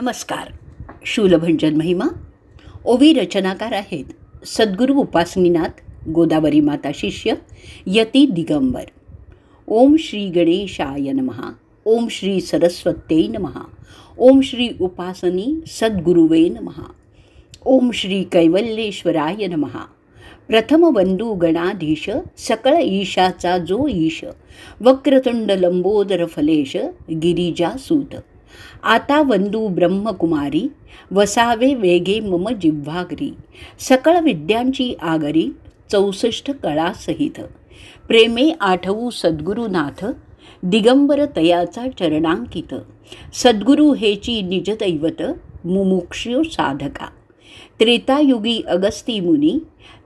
नमस्कार शूलभंजन महिमा ओवी रचनाकार आहेत सद्गुरु उपासनीनाथ गोदावरी माता शिष्य यती दिगंबर ओम श्री गणेशाय नमहा ओम श्री सरस्वत्यै नमहा ओम श्री उपासनी सद्गुरुवे नमहा ओम श्री कैवल्येश्वराय नमहा बंधू गणाधीश सकळ ईशाचा जो ईश वक्रतुंड लंबोदर फलेश सूत आता वंदू ब्रह्मकुमारी वसावे वेगे मम जिव्हागरी सकळ विद्यांची आगरी चौसष्ट कळासहित प्रेमे आठवू सद्गुरुनाथ दिगंबर तयाचा चरणांकित सद्गुरु हेची निजदैवत मुमुक्ष साधका त्रेतायुगी अगस्ती मुनी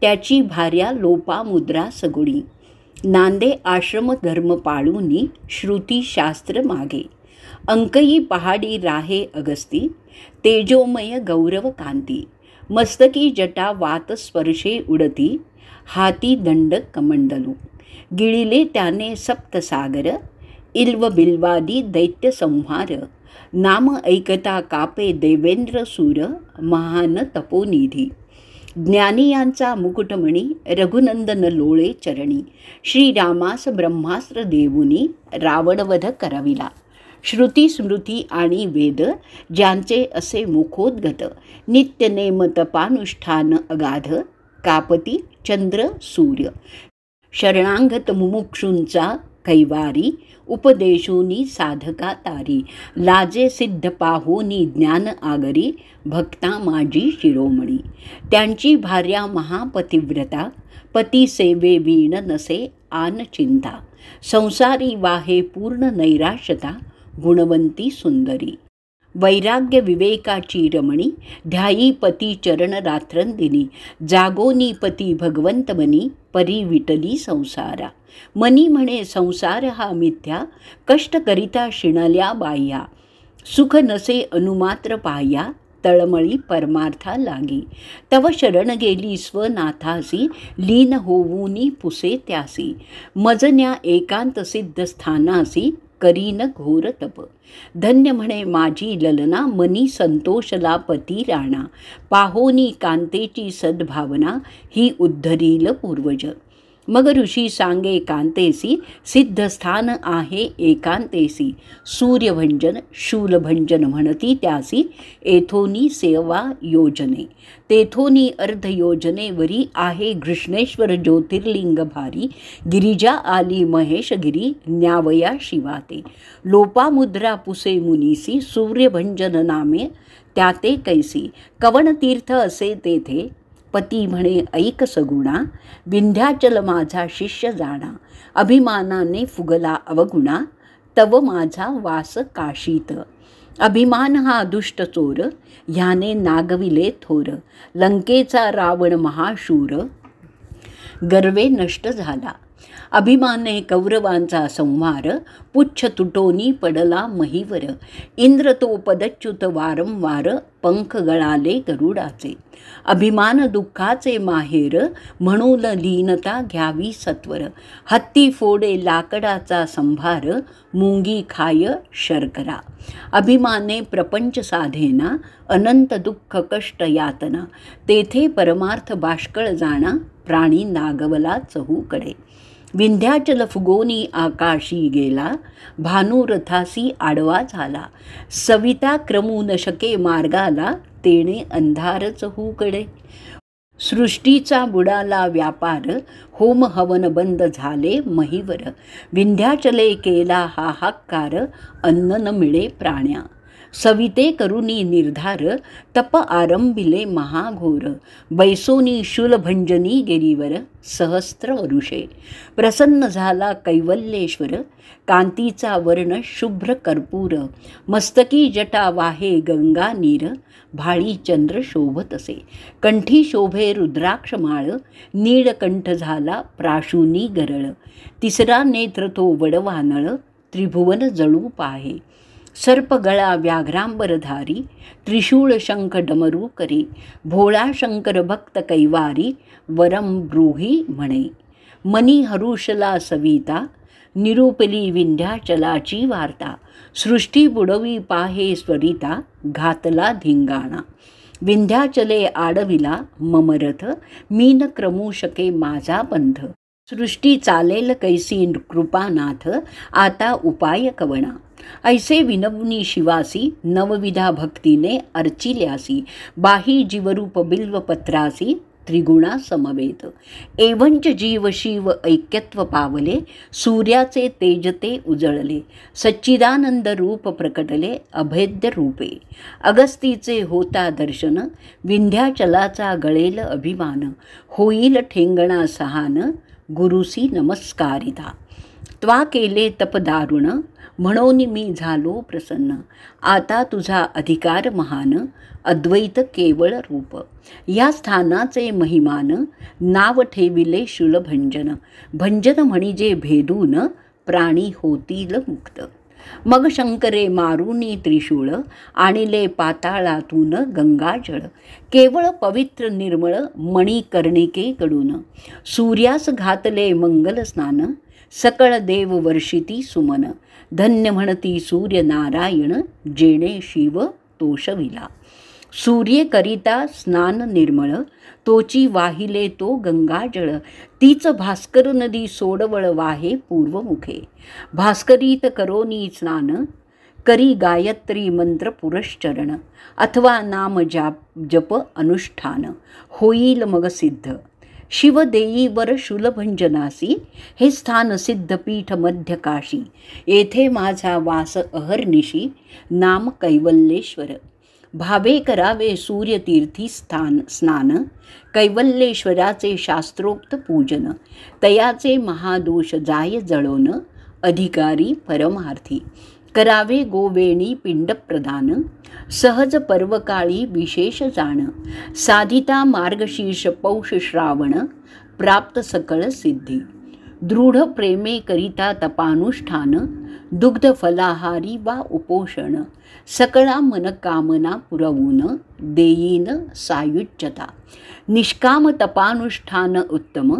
त्याची भार्या लोपा मुद्रा सगुणी नांदे आश्रम धर्म पाळूनी शास्त्र मागे अंकई पहाडी राहे अगस्ती तेजोमय गौरव कांती मस्तकी जटा वात स्पर्शे उडती हाती दंड कमंडलू गिळिले त्याने सप्तसागर इल्व बिल्वादी दैत्य संहार नाम ऐकता कापे देवेंद्र सूर महान तपोनिधी ज्ञानियांचा मुकुटमणी रघुनंदन लोळे चरणी श्रीरामास ब्रह्मास्त्र देवुनी रावणवध करविला श्रुती स्मृती आणि वेद ज्यांचे असे मुखोद्गत नित्य नेमत अगाध कापती चंद्र सूर्य शरणांगत मुमुक्षुंचा कैवारी उपदेशोनी साधका तारी लाजे सिद्ध पाहोनी ज्ञान आगरी भक्ता माजी शिरोमणी त्यांची भार्या महापतिव्रता पती सेवे वीण नसे आन चिंता संसारी वाहे पूर्ण नैराश्यता गुणवंती सुंदरी वैराग्य विवेकाची रमणी ध्यायी पती चरण रात्रंदिनी जागोनी पती भगवंतमनी परी विटली संसारा मनी म्हणे संसार हा मिथ्या कष्ट करिता शिणाल्या बाह्या सुख नसे अनुमात्र पाया तळमळी परमार्था लागी तव शरण गेली स्वनाथासी लीन होऊनी पुसे त्यासी मजन्या एकांत सिद्ध स्थानासी करीन घोर तप धन्य म्हणे माझी ललना मनी संतोषला पती राणा पाहोनी कांतेची सद्भावना ही उद्धरील पूर्वज मग ऋषी सांगे कांतेसी सिद्धस्थान आहे एकांतेसी सूर्यभंजन शूलभंजन म्हणती त्यासी एथोनी सेवा योजने तेथोनी अर्ध योजनेवरी आहे घृष्णेश्वर ज्योतिर्लिंग भारी गिरिजा आली महेशगिरी न्यावया शिवाते लोपामुद्रा पुसे मुनीसी सूर्यभंजन नामे त्याते कैसी कवनतीर्थ असे तेथे पती म्हणे ऐक सगुणा विंध्याचल माझा शिष्य जाणा अभिमानाने फुगला अवगुणा तव माझा वास काशीत अभिमान हा दुष्ट चोर ह्याने नागविले थोर लंकेचा रावण महाशूर गर्वे नष्ट झाला अभिमाने कौरवांचा संहार पुच्छ तुटोनी पडला महिवर इंद्र तो पदच्युत वारंवार पंख गळाले गरुडाचे अभिमान दुःखाचे माहेर म्हणून लीनता घ्यावी सत्वर हत्ती फोडे लाकडाचा संभार मुंगी खाय शर्करा अभिमाने प्रपंच साधेना अनंत दुःख कष्ट यातना तेथे परमार्थ बाष्कळ जाणा प्राणी नागवला चहूकडे विंध्याचल फुगोनी आकाशी गेला भानुरथासी आडवा झाला सविता क्रमू न शके मार्गाला तेणे अंधारच हुकडे सृष्टीचा बुडाला व्यापार होम हवन बंद झाले महिवर विंध्याचले केला हा हाकार अन्न न मिळे प्राण्या सविते करुनी निर्धार तप आरंभिले महाघोर बैसोनी शूलभंजनी गिरीवर सहस्त्र वरुषे प्रसन्न झाला कैवल्येश्वर कांतीचा वर्ण शुभ्र कर्पूर मस्तकी जटा वाहे गंगा नीर भाळी चंद्र शोभत असे कंठी शोभे रुद्राक्ष माळ नीळकंठ झाला प्राशुनी गरळ तिसरा नेत्र तो वडवानळ त्रिभुवन जळू पाहे सर्पगळा व्याघ्रांबरधारी त्रिशूळ शंख डमरू करी भोळा शंकर भक्त कैवारी वरम ब्रूही म्हणे मनी हरुषला सविता निरूपली विंध्याचलाची वार्ता सृष्टी बुडवी पाहे स्वरिता घातला धिंगाणा विंध्याचले आडविला ममरथ मीन क्रमू शके माझा बंध सृष्टी चालेल कैसी कृपानाथ आता उपाय कवणा ऐसे विनवनी शिवासी नवविधा भक्तीने अर्चिल्यासी बाही जीवरूप पत्रासी त्रिगुणा समवेत एवंच जीव शिव ऐक्यत्व पावले सूर्याचे तेजते उजळले सच्चिदानंद रूप प्रकटले अभेद्य रूपे अगस्तीचे होता दर्शन विंध्याचलाचा गळेल अभिमान होईल ठेंगणा सहान गुरुसी नमस्कारिता त्वा केले तपदारुण म्हणून मी झालो प्रसन्न आता तुझा अधिकार महान अद्वैत केवळ रूप या स्थानाचे महिमान नाव ठेविले शूलभंजन भंजन म्हणजे भेदून प्राणी होतील मुक्त मग शंकरे मारुनी त्रिशूळ आणिले पाताळातून गंगाजळ केवळ पवित्र निर्मळ मणिकर्णिकेकडून सूर्यास घातले मंगल स्नान सकळ देव वर्षिती सुमन धन्य म्हणती सूर्यनारायण जेणे शिव तोषविला सूर्यकरिता स्नान निर्मळ तोची वाहिले तो गंगाजळ तीच भास्कर नदी सोडवळ वाहे पूर्वमुखे भास्करीत करोनी स्नान करी गायत्री मंत्र पुरश्चरण अथवा नाम जाप जप अनुष्ठान होईल मग सिद्ध शिवदेईवर शुलभंजनासी हे स्थान सिद्धपीठ मध्यकाशी येथे माझा वास अहर्निशी नाम कैवल्येश्वर भावे करावे सूर्यतीर्थी स्थान स्नान कैवल्येश्वराचे शास्त्रोक्त पूजन तयाचे महादोष जाय जळोन अधिकारी परमार्थी करावे गोवेणी पिंडप्रदान सहज पर्वकाळी विशेष जाण साधिता मार्गशीर्ष पौष श्रावण प्राप्त सकळ सिद्धी दृढ प्रेमे करिता तपानुष्ठान दुग्ध फलाहारी वा उपोषण सकळा मनकामना पुरवून देयीन सायुज्यता निष्काम तपानुष्ठान उत्तम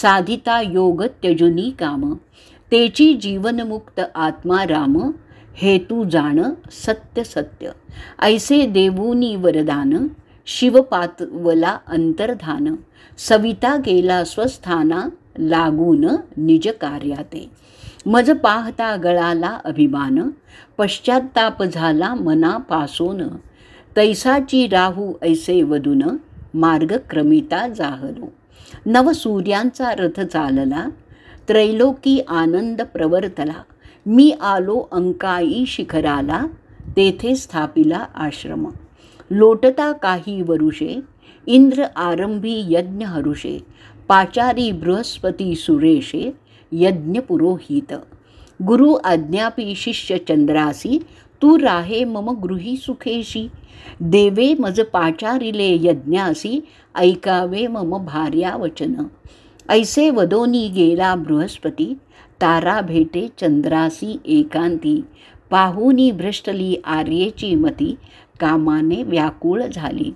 साधिता योग त्यजुनी काम तेची जीवनमुक्त आत्मा राम हेतु जाण सत्य सत्य ऐसे देवूनी वरदान शिवपातवला अंतर्धान सविता गेला स्वस्थाना लागून निज कार्याते मज पाहता गळाला अभिमान पश्चाताप झाला मनापासून तैसाची राहू ऐसे मार्ग क्रमिता जाहलो नवसूर्यांचा रथ चालला त्रैलोकी आनंद प्रवर्तला मी आलो अंकाई शिखराला तेथे स्थापिला आश्रम लोटता काही वरुषे इंद्र आरंभी यज्ञ हरुषे पाचारी बृहस्पती सुरेशे यज्ञ पुरोहित गुरु आज्ञापी चंद्रासी, तू राहे मम गृही सुखेशी देवे मज पाचारिले यज्ञासी ऐकावे मम भार्या वचन ऐसे वदोनी गेला बृहस्पती तारा भेटे चंद्रासी एकांती पाहुनी भ्रष्टली आर्येची मती कामाने व्याकुळ झाली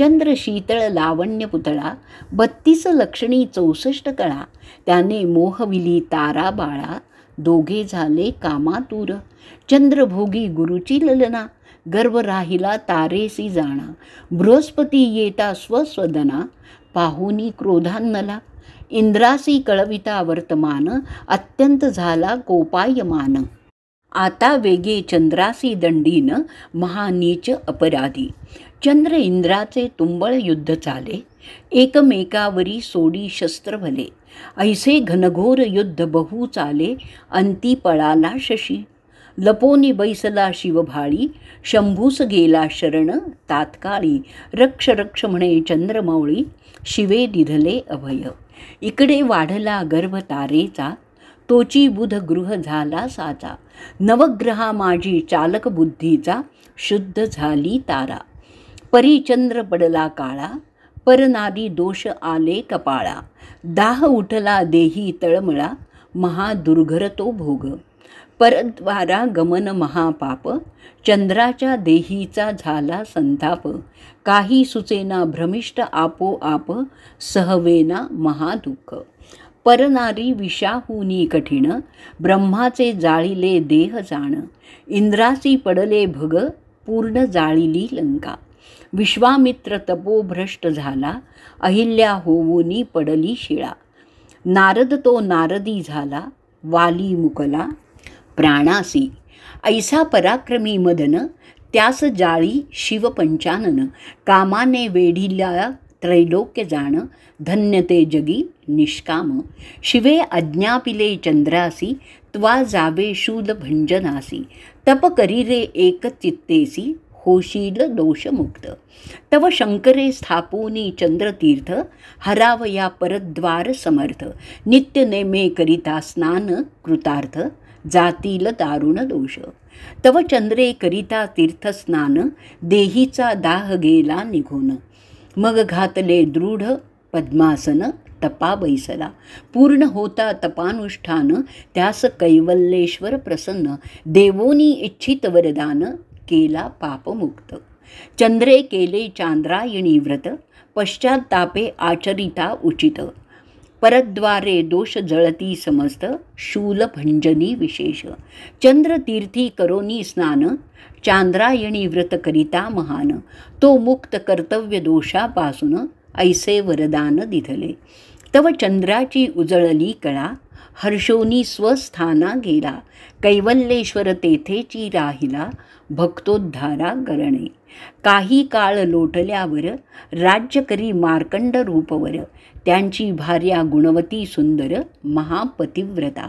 चंद्र शीतळ लावण्य पुतळा बत्तीस लक्षणी चौसष्ट कळा त्याने मोहविली तारा बाळा दोघे झाले कामातूर चंद्रभोगी गुरुची ललना गर्व राहिला तारेसी जाणा बृहस्पती येता स्वस्वदना पाहुनी क्रोधान्नला इंद्रासी कळविता वर्तमान अत्यंत झाला कोपायमान आता वेगे चंद्रासी दंडीन महानीच अपराधी चंद्र इंद्राचे तुंबळ युद्ध चाले एकमेकावरी सोडी शस्त्र भले ऐसे घनघोर युद्ध बहु चाले अंती पळाला शशी लपोनी बैसला शिवभाळी शंभूस गेला शरण तात्काळी रक्ष रक्ष म्हणे चंद्रमौळी शिवे दिधले अभय इकडे वाढला गर्भ तारेचा तोची बुध गृह झाला साचा नवग्रहा माझी चालक बुद्धीचा शुद्ध झाली तारा परिचंद्र पडला काळा परनारी दोष आले कपाळा दाह उठला देही तळमळा महादुर्घर तो भोग परद्वारा गमन महापाप चंद्राच्या देहीचा झाला संताप काही सुचेना भ्रमिष्ट आप सहवेना महादुःख परनारी विषाहुनी कठीण ब्रह्माचे जाळीले देह जाण इंद्रासी पडले भग पूर्ण जाळीली लंका विश्वामित्र तपो भ्रष्ट झाला अहिल्या होवोनी पडली शिळा नारद तो नारदी झाला वाली मुकला प्राणासी ऐसा पराक्रमी मदन त्यास जाळी शिवपंचानन कामाने वेढिल्या त्रैलोक्य जाण धन्यते जगी निष्काम शिवे अज्ञापिले चंद्रासी त्वा जावे शूल भंजनासी तप करीरे एक चित्तेसी होशील दोषमुक्त तव शंकरे स्थापोनी चंद्रतीर्थ हरावया परद्वार समर्थ नित्यनेमे करिता स्नान कृतार्थ जातील दारुण दोष तव चंद्रे करिता तीर्थस्नान देहीचा दाह गेला निघून मग घातले दृढ पद्मासन तपा बैसला पूर्ण होता तपानुष्ठान त्यास कैवल्येश्वर प्रसन्न देवोनी इच्छित वरदान केला पापमुक्त चंद्रे केले चांद्रायणी व्रत तापे आचरिता उचित परद्वारे दोष जळती समस्त शूल शूलभंजनी विशेष तीर्थी करोनी स्नान चांद्रायणी व्रत करिता महान तो मुक्त कर्तव्य दोषापासून ऐसे वरदान दिधले तव चंद्राची उजळली कळा हर्षोनी स्वस्थाना गेला कैवल्येश्वर तेथेची राहिला भक्तोद्धारा गरणे काही काळ लोटल्यावर राज्य करी मार्कंड रूपवर त्यांची भार्या गुणवती सुंदर महापतिव्रता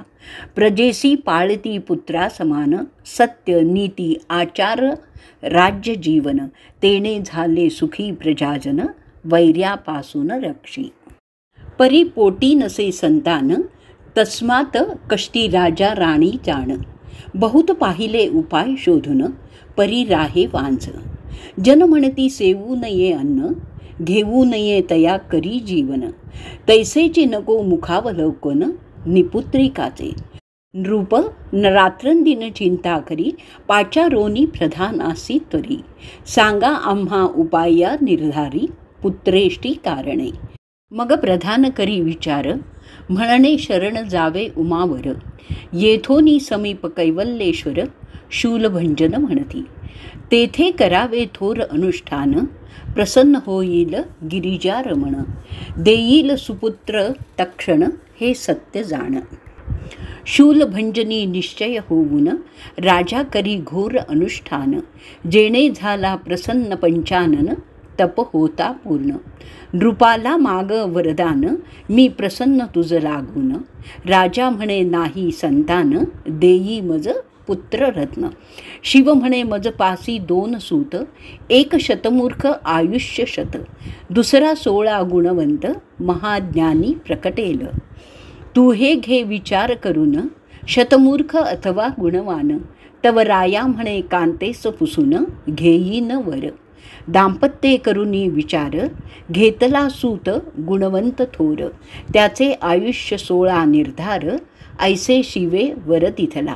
प्रजेसी पाळती पुत्रा समान सत्य नीती आचार राज्य जीवन तेने झाले सुखी प्रजाजन वैर्यापासून रक्षी परिपोटी नसे संतान तस्मात कष्टी राजा राणी जाण बहुत पाहिले उपाय शोधून परी राहे वांझ जनमणती सेवू नये अन्न घेऊ नये तया करी जीवन तैसेची नको मुखावलोकन निपुत्रिकाचे नृप रात्रंदिन चिंता करी पाचारोनी असी तरी सांगा आम्हा उपाया निर्धारी पुत्रेष्टी कारणे मग प्रधान करी विचार म्हणणे शरण जावे उमावर येथोनी समीप कैवल्येश्वर शूलभंजन म्हणती तेथे करावे थोर अनुष्ठान प्रसन्न होईल गिरिजा रमण देईल सुपुत्र तक्षण हे सत्य जाण शूलभंजनी निश्चय होऊन राजा करी घोर अनुष्ठान जेणे झाला प्रसन्न पंचानन तप होता पूर्ण नृपाला माग वरदान मी प्रसन्न तुझ लागून राजा म्हणे नाही संतान देई मज पुत्ररत्न शिव म्हणे मज पासी दोन सूत एक शतमूर्ख आयुष्य शत दुसरा सोळा गुणवंत महाज्ञानी प्रकटेल तू हे घे विचार करून शतमूर्ख अथवा गुणवान तव राया म्हणे कांतेस पुसून घेईन वर दाम्पत्ये करुनी विचार घेतला सूत गुणवंत थोर त्याचे आयुष्य सोळा निर्धार ऐसे शिवे वर तिथला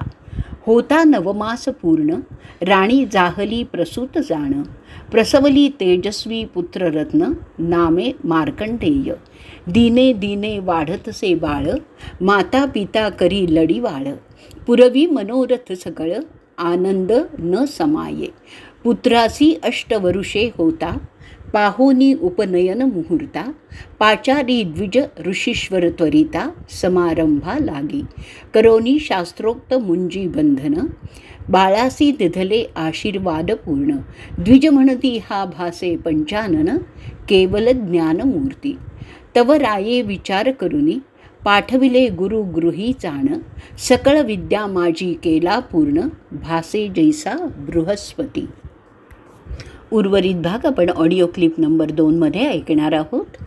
होता नवमास पूर्ण राणी जाहली प्रसूत जाण प्रसवली तेजस्वी पुत्ररत्न नामे मार्कंडेय दिने दिने वाढतसे बाळ माता पिता करी लडीवाळ पुरवी मनोरथ सकळ आनंद न समाये पुत्रासी अष्टवरुषे होता पाहुनी उपनयन मुहूर्ता पाचारी द्विज ऋषीश्वर त्वरिता समारंभा लागी करोनी शास्त्रोक्त मुंजी बंधन बाळासी दिधले आशीर्वादपूर्ण पूर्ण द्विज म्हणती हा भासे पंचानन केवल ज्ञानमूर्ती तव राये विचार करुनी पाठविले गुरु गृही चाण सकळ विद्या माझी केला पूर्ण भासे जैसा बृहस्पती उर्वरित भाग आपण ऑडिओ क्लिप नंबर दोनमध्ये ऐकणार आहोत